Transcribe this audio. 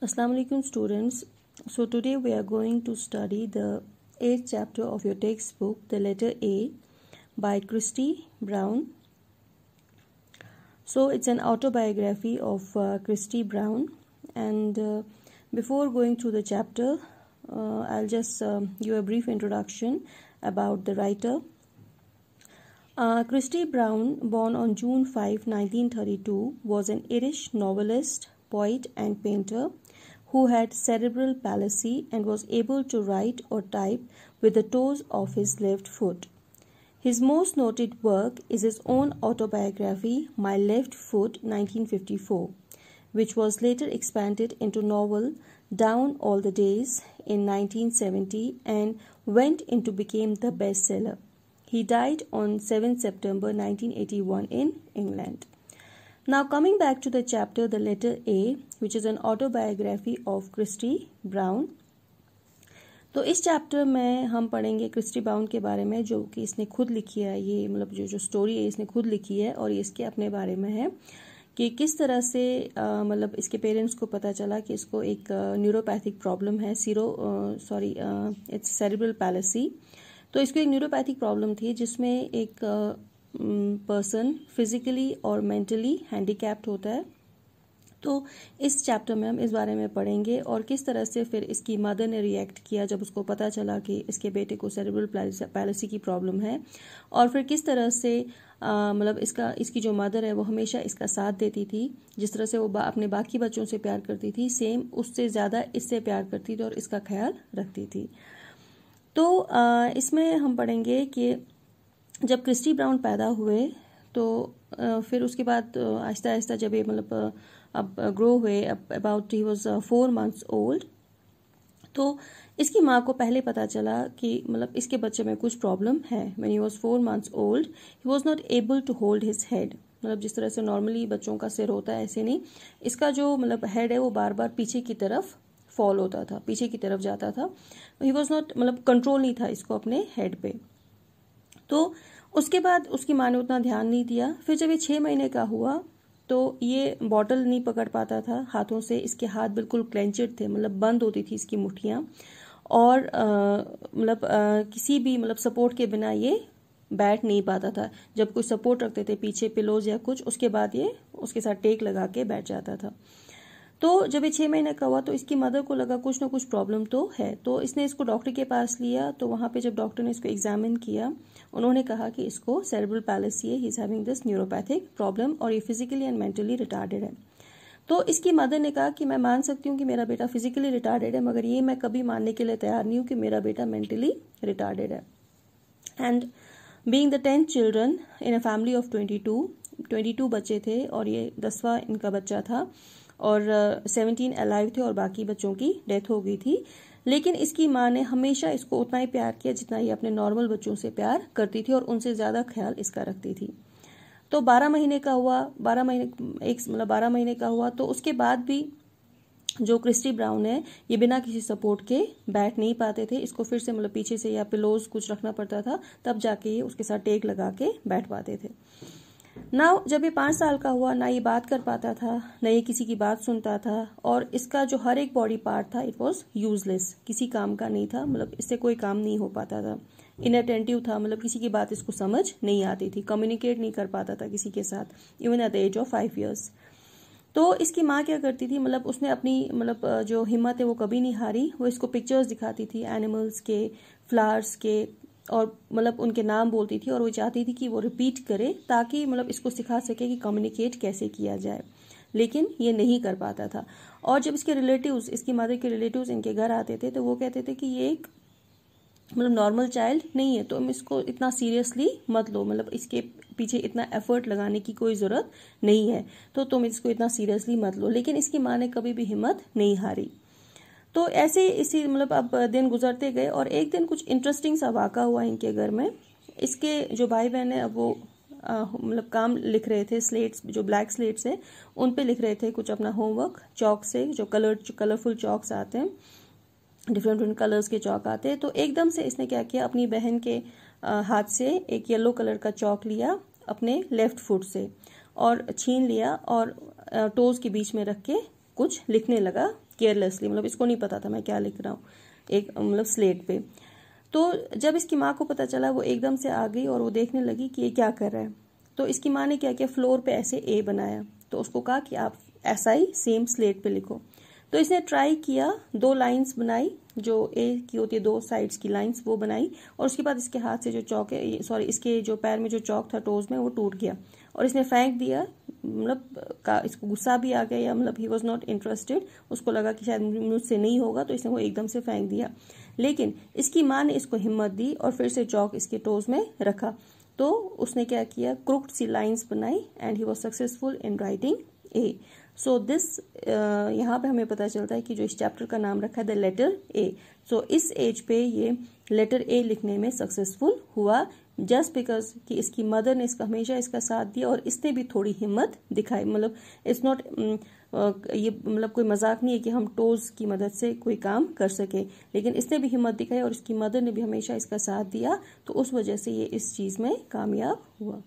Assalamu alaikum students. So today we are going to study the 8th chapter of your textbook The Letter A by Christy Brown. So it's an autobiography of uh, Christy Brown and uh, before going through the chapter uh, I'll just um, give a brief introduction about the writer. Uh, Christy Brown, born on June 5, 1932, was an Irish novelist, poet and painter who had cerebral palsy and was able to write or type with the toes of his left foot. His most noted work is his own autobiography, My Left Foot, 1954, which was later expanded into novel Down All the Days in 1970 and went into became the bestseller. He died on 7 September 1981 in England. Now, coming back to the chapter, the letter A, which is an autobiography of Christy Brown. तो इस chapter में हम पढ़ेंगे Christie brown के बारे में जो कि इसने खुद लिखी है ये मतलब जो जो स्टोरी है इसने खुद लिखी है और ये इसके अपने बारे में है कि किस तरह से मतलब इसके पेरेंट्स को पता चला कि इसको एक न्यूरोपैथिक प्रॉब्लम है सीरो सॉरी इट्स सेरिब्रल पैलेसी तो इसको एक न्यूरोपैथिक प्रॉब्लम थी जिसमें एक पर्सन फिजिकली और मेंटली हैंडीकैप्ड होता है तो इस चैप्टर में हम इस बारे में पढ़ेंगे और किस तरह से फिर इसकी मदर ने रिएक्ट किया जब उसको पता चला कि इसके बेटे को सेरेब्रल पैलिसी की प्रॉब्लम है और फिर किस तरह से मतलब इसका इसकी जो मदर है वो हमेशा इसका साथ देती थी जिस तरह से वो बा, अपने बाकी बच्चों से प्यार करती थी सेम उससे ज़्यादा इससे प्यार करती थी और इसका ख्याल रखती थी तो आ, इसमें हम पढ़ेंगे कि जब क्रिस्टी ब्राउन पैदा हुए तो फिर उसके बाद आहिस्ता आहिस्ता जब ये मतलब अब ग्रो हुए अब about he was four months old तो इसकी माँ को पहले पता चला कि मतलब इसके बच्चे में कुछ प्रॉब्लम है man he was four months old he was not able to hold his head मतलब जिस तरह से नॉर्मली बच्चों का सिर होता है ऐसे नहीं इसका जो मतलब हेड है वो बार बार पीछे की तरफ फॉल होता था पीछे की तरफ जाता था ही वॉज नॉट मतलब कंट्रोल नहीं था इसको अपने हेड पे तो उसके बाद उसकी माँ ने उतना ध्यान नहीं दिया फिर जब ये छः महीने का हुआ तो ये बॉटल नहीं पकड़ पाता था हाथों से इसके हाथ बिल्कुल क्लेंचेड थे मतलब बंद होती थी इसकी मुठियाँ और मतलब किसी भी मतलब सपोर्ट के बिना ये बैठ नहीं पाता था जब कोई सपोर्ट रखते थे पीछे पिलोज या कुछ उसके बाद ये उसके साथ टेक लगा के बैठ जाता था तो जब ये छह महीने का हुआ तो इसकी मदर को लगा कुछ ना कुछ प्रॉब्लम तो है तो इसने इसको डॉक्टर के पास लिया तो वहां पे जब डॉक्टर ने इसको एग्जामिन किया उन्होंने कहा कि इसको सेरेब्रल पैलेसी है he is having this neuropathic problem और ये फिजिकली एंड मेंटली रिटार्डेड है तो इसकी मदर ने कहा कि मैं मान सकती हूँ कि मेरा बेटा फिजिकली रिटार्डेड है मगर ये मैं कभी मानने के लिए तैयार नहीं हूँ कि मेरा बेटा मेंटली रिटार्डेड है and being the tenth children in a family of twenty two twenty two बच्चे थे और ये दसवां इनका बच्चा था और सेवनटीन अलाइव थे और बाकी बच्चों की डेथ हो गई थी लेकिन इसकी माँ ने हमेशा इसको उतना ही प्यार किया जितना ये अपने नॉर्मल बच्चों से प्यार करती थी और उनसे ज़्यादा ख्याल इसका रखती थी तो बारह महीने का हुआ बारह महीने एक मतलब बारह महीने का हुआ तो उसके बाद भी जो क्रिस्टी ब्राउन है ये बिना किसी सपोर्ट के बैठ नहीं पाते थे इसको फिर से मतलब पीछे से या पिलोज कुछ रखना पड़ता था तब जाके ये उसके साथ टेक लगा के बैठ पाते थे ना जब ये पांच साल का हुआ ना ये बात कर पाता था ना ये किसी की बात सुनता था और इसका जो हर एक बॉडी पार्ट था इट वॉज यूजलेस किसी काम का नहीं था मतलब इससे कोई काम नहीं हो पाता था इनअटेंटिव था मतलब किसी की बात इसको समझ नहीं आती थी कम्युनिकेट नहीं कर पाता था किसी के साथ even at the age of five years तो इसकी माँ क्या करती थी मतलब उसने अपनी मतलब जो हिम्मत है वो कभी नहीं हारी वो इसको पिक्चर्स दिखाती थी एनिमल्स के फ्लावर्स के और मतलब उनके नाम बोलती थी और वो चाहती थी कि वो रिपीट करे ताकि मतलब इसको सिखा सके कि कम्युनिकेट कैसे किया जाए लेकिन ये नहीं कर पाता था और जब इसके रिलेटिव्स इसकी मदर के रिलेटिव्स इनके घर आते थे तो वो कहते थे कि ये एक मतलब नॉर्मल चाइल्ड नहीं है तो हम इसको इतना सीरियसली मत लो मतलब इसके पीछे इतना एफर्ट लगाने की कोई ज़रूरत नहीं है तो तुम इसको इतना सीरियसली मत लो लेकिन इसकी माँ ने कभी भी हिम्मत नहीं हारी तो ऐसे इसी मतलब अब दिन गुजरते गए और एक दिन कुछ इंटरेस्टिंग सा वाक़ा हुआ इनके घर में इसके जो भाई बहन है अब वो मतलब काम लिख रहे थे स्लेट्स जो ब्लैक स्लेट्स हैं उन पे लिख रहे थे कुछ अपना होमवर्क चौक से जो कलर कलरफुल चौक्स आते हैं डिफरेंट डिफरेंट कलर्स के चौक आते हैं तो एकदम से इसने क्या किया अपनी बहन के हाथ से एक येलो कलर का चौक लिया अपने लेफ्ट फुट से और छीन लिया और टोज़ के बीच में रख के कुछ लिखने लगा केयरलेसली मतलब इसको नहीं पता था मैं क्या लिख रहा हूँ एक मतलब स्लेट पे तो जब इसकी माँ को पता चला वो एकदम से आ गई और वो देखने लगी कि ये क्या कर रहा है तो इसकी माँ ने क्या किया फ्लोर पे ऐसे ए बनाया तो उसको कहा कि आप ऐसा ही सेम स्लेट पे लिखो तो इसने ट्राई किया दो लाइंस बनाई जो ए की होती है दो साइड्स की लाइंस वो बनाई और उसके बाद इसके हाथ से जो चौक है सॉरी इसके जो पैर में जो चौक था टोज में वो टूट गया और इसने फेंक दिया मतलब इसको गुस्सा भी आ गया या मतलब ही वॉज नॉट इंटरेस्टेड उसको लगा कि शायद मुझसे नहीं होगा तो इसने वो एकदम से फेंक दिया लेकिन इसकी माँ ने इसको हिम्मत दी और फिर से चौक इसके टोज में रखा तो उसने क्या किया क्रुक्ड सी लाइन्स बनाई and he was successful in writing a so this यहाँ पे हमें पता चलता है कि जो इस चैप्टर का नाम रखा है द लेटर ए सो इस एज पे ये लेटर ए लिखने में सक्सेसफुल हुआ जस्ट बिकॉज कि इसकी मदर ने इसका हमेशा इसका साथ दिया और इसने भी थोड़ी हिम्मत दिखाई मतलब इट्स नॉट mm, ये मतलब कोई मजाक नहीं है कि हम टोज की मदद से कोई काम कर सकें लेकिन इसने भी हिम्मत दिखाई और इसकी मदर ने भी हमेशा इसका साथ दिया तो उस वजह से ये इस चीज़ में कामयाब हुआ